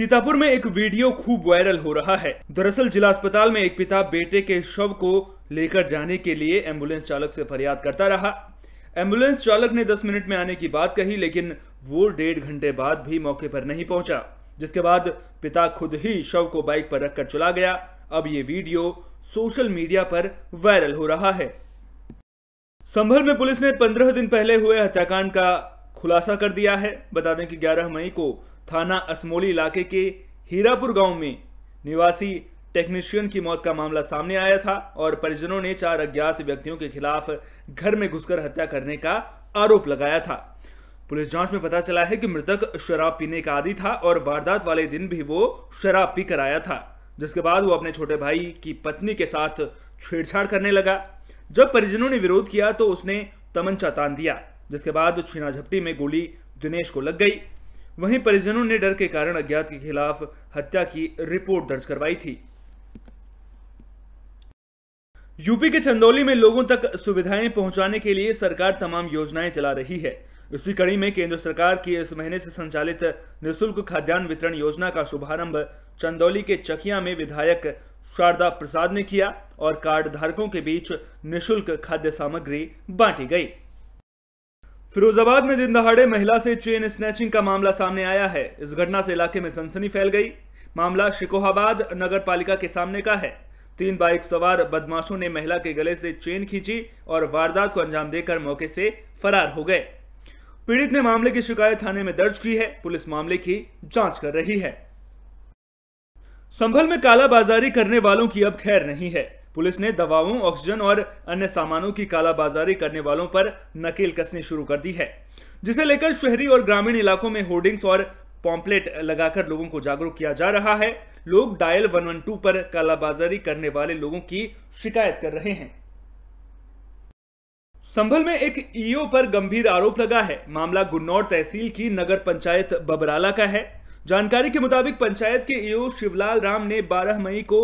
सीतापुर में एक वीडियो खूब वायरल हो रहा है दरअसल जिला अस्पताल में एक पिता बेटे के शव को लेकर जाने के लिए एम्बुलेंस चालक से फरियाद करता रहा एम्बुलेंस चालक ने 10 मिनट में आने की बात कही लेकिन वो डेढ़ घंटे बाद भी मौके पर नहीं पहुंचा जिसके बाद पिता खुद ही शव को बाइक पर रखकर चला गया अब ये वीडियो सोशल मीडिया पर वायरल हो रहा है संभल में पुलिस ने पंद्रह दिन पहले हुए हत्याकांड का खुलासा कर दिया है बता दें कि 11 मई को थाना असमोली इलाके के हीरापुर गांव में निवासी टेक्नीशियन की मौत का मामला सामने आया था और परिजनों ने चार अज्ञात व्यक्तियों के खिलाफ घर में घुसकर हत्या करने का आरोप लगाया था पुलिस जांच में पता चला है कि मृतक शराब पीने का आदि था और वारदात वाले दिन भी वो शराब पीकर आया था जिसके बाद वो अपने छोटे भाई की पत्नी के साथ छेड़छाड़ करने लगा जब परिजनों ने विरोध किया तो उसने तमंचा तान दिया जिसके बाद छीना झपटी में गोली दिनेश को लग गई वहीं परिजनों ने डर के कारण अज्ञात के खिलाफ हत्या की रिपोर्ट दर्ज करवाई थी यूपी के चंदौली में लोगों तक सुविधाएं पहुंचाने के लिए सरकार तमाम योजनाएं चला रही है इसी कड़ी में केंद्र सरकार की इस महीने से संचालित निःशुल्क खाद्यान्न वितरण योजना का शुभारंभ चंदौली के चकिया में विधायक शारदा प्रसाद ने किया और कार्ड धारकों के बीच निशुल्क खाद्य सामग्री बांटी गई फिरोजाबाद में दिन दहाड़े महिला से चेन स्नैचिंग का मामला सामने आया है इस घटना से इलाके में सनसनी फैल गई मामला शिकोहाबाद नगर पालिका के सामने का है तीन बाइक सवार बदमाशों ने महिला के गले से चेन खींची और वारदात को अंजाम देकर मौके से फरार हो गए पीड़ित ने मामले की शिकायत थाने में दर्ज की है पुलिस मामले की जांच कर रही है संभल में कालाबाजारी करने वालों की अब खैर नहीं है पुलिस ने दवाओं ऑक्सीजन और अन्य सामानों की कालाबाजारी करने वालों पर नकेल कसनी शुरू कर दी है जिसे लेकर शहरी और ग्रामीण इलाकों में होर्डिंग्स और पॉम्पलेट लगाकर लोगों को जागरूक किया जा रहा है लोग डायल 112 पर कालाबाजारी करने वाले लोगों की शिकायत कर रहे हैं संभल में एक ईओ पर गंभीर आरोप लगा है मामला गुन्नौर तहसील की नगर पंचायत बबराला का है जानकारी के मुताबिक पंचायत के ईओ शिवलाल राम ने 12 मई को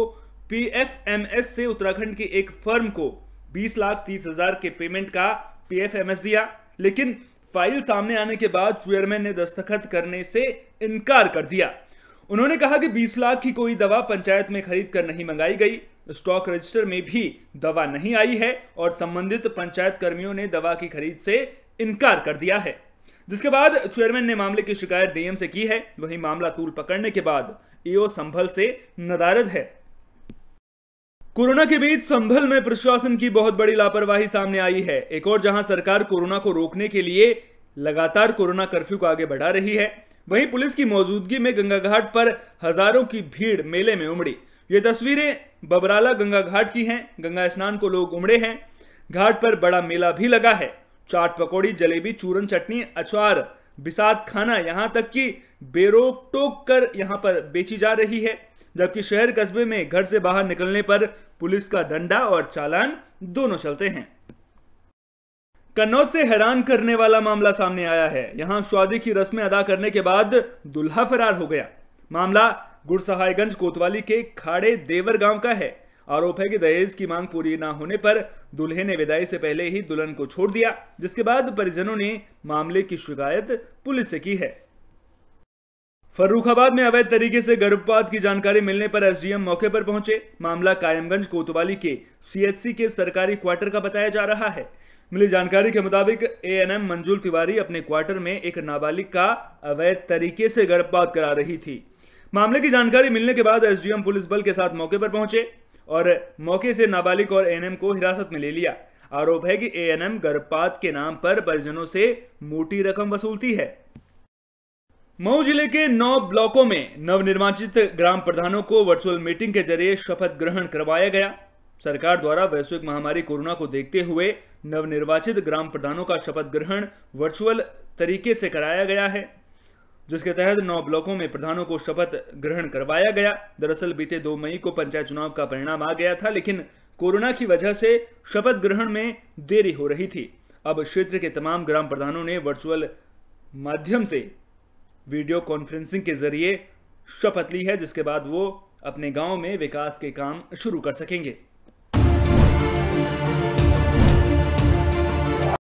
पीएफएमएस से उत्तराखंड की एक फर्म को बीस लाख तीस हजार के पेमेंट का पीएफएमएस दिया लेकिन फाइल सामने आने के बाद चेयरमैन ने दस्तखत करने से इनकार कर दिया उन्होंने कहा कि 20 लाख की कोई दवा पंचायत में खरीद कर नहीं मंगाई गई स्टॉक रजिस्टर में भी दवा नहीं आई है और संबंधित पंचायत कर्मियों ने दवा की खरीद से इनकार कर दिया है जिसके बाद चेयरमैन ने मामले की शिकायत डीएम से की है वहीं मामला तूल पकड़ने के बाद ईओ संभल से नदारद है कोरोना के बीच संभल में प्रशासन की बहुत बड़ी लापरवाही सामने आई है एक और जहां सरकार कोरोना को रोकने के लिए लगातार कोरोना कर्फ्यू को आगे बढ़ा रही है वहीं पुलिस की मौजूदगी में गंगा घाट पर हजारों की भीड़ मेले में उमड़ी ये तस्वीरें बबराला गंगा घाट की हैं गंगा स्नान को लोग उमड़े हैं घाट पर बड़ा मेला भी लगा है चाट पकौड़ी जलेबी चूरन चटनी अचार बिसात खाना यहाँ तक कि बेरोक टोक कर यहाँ पर बेची जा रही है जबकि शहर कस्बे में घर से बाहर निकलने पर पुलिस का डंडा और चालान दोनों चलते हैं कन्नौज से हैरान करने वाला मामला सामने आया है यहां शादी की रस्में अदा करने के बाद दुल्हा फरार हो गया मामला गुड़सहायगंज कोतवाली के खाड़े देवर गांव का है आरोप है कि दहेज की मांग पूरी ना होने पर दुल्हे ने विदाई से पहले ही दुल्हन को छोड़ दिया जिसके बाद परिजनों ने मामले की शिकायत पुलिस से की है फर्रुखाबाद में अवैध तरीके से गर्भपात की जानकारी मिलने पर एसडीएम मौके पर पहुंचे मामला कायमगंज कोतवाली के सीएचसी के सरकारी क्वार्टर का बताया जा रहा है मिली जानकारी के मुताबिक एएनएम मंजूल तिवारी अपने क्वार्टर में एक नाबालिग का अवैध तरीके से गर्भपात करा रही थी मामले की जानकारी मिलने के बाद एसडीएम पुलिस बल के साथ मौके पर पहुंचे और मौके से नाबालिग और एएनएम को हिरासत में ले लिया आरोप है कि एएनएम गर्भपात के नाम पर परिजनों से मोटी रकम वसूलती है मऊ जिले के नौ ब्लॉकों में नवनिर्वाचित ग्राम प्रधानों को वर्चुअल मीटिंग के जरिए शपथ ग्रहण करवाया गया सरकार द्वारा वैश्विक महामारी कोरोना को देखते हुए नवनिर्वाचित ग्राम प्रधानों का शपथ ग्रहण वर्चुअल तरीके से कराया गया है जिसके तहत नौ ब्लॉकों में प्रधानों को शपथ ग्रहण करवाया गया दरअसल बीते दो मई को पंचायत चुनाव का परिणाम आ गया था लेकिन कोरोना की वजह से शपथ ग्रहण में देरी हो रही थी अब क्षेत्र के तमाम ग्राम प्रधानों ने वर्चुअल माध्यम से वीडियो कॉन्फ्रेंसिंग के जरिए शपथ ली है जिसके बाद वो अपने गांव में विकास के काम शुरू कर सकेंगे